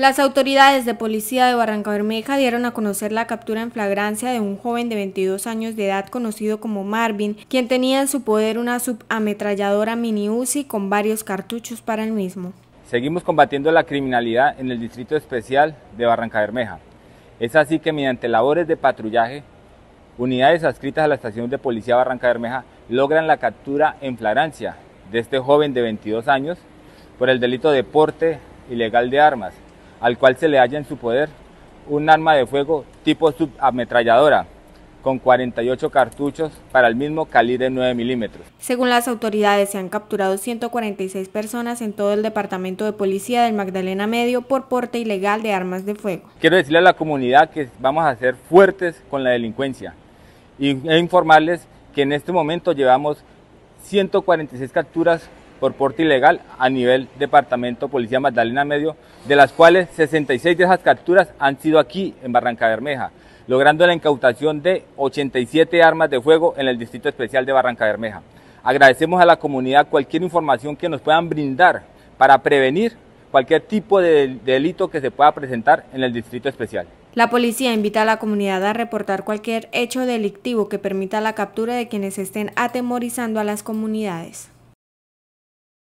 Las autoridades de policía de Barranca Bermeja dieron a conocer la captura en flagrancia de un joven de 22 años de edad conocido como Marvin, quien tenía en su poder una subametralladora mini uci con varios cartuchos para el mismo. Seguimos combatiendo la criminalidad en el Distrito Especial de Barranca Bermeja. Es así que mediante labores de patrullaje, unidades adscritas a la Estación de Policía Barranca Bermeja logran la captura en flagrancia de este joven de 22 años por el delito de porte ilegal de armas al cual se le halla en su poder un arma de fuego tipo subametralladora con 48 cartuchos para el mismo calibre 9 milímetros. Según las autoridades, se han capturado 146 personas en todo el departamento de policía del Magdalena Medio por porte ilegal de armas de fuego. Quiero decirle a la comunidad que vamos a ser fuertes con la delincuencia y, e informarles que en este momento llevamos 146 capturas por porte ilegal a nivel Departamento Policía Magdalena Medio, de las cuales 66 de esas capturas han sido aquí en Barranca Bermeja, logrando la incautación de 87 armas de fuego en el Distrito Especial de Barranca Bermeja. Agradecemos a la comunidad cualquier información que nos puedan brindar para prevenir cualquier tipo de delito que se pueda presentar en el Distrito Especial. La policía invita a la comunidad a reportar cualquier hecho delictivo que permita la captura de quienes estén atemorizando a las comunidades.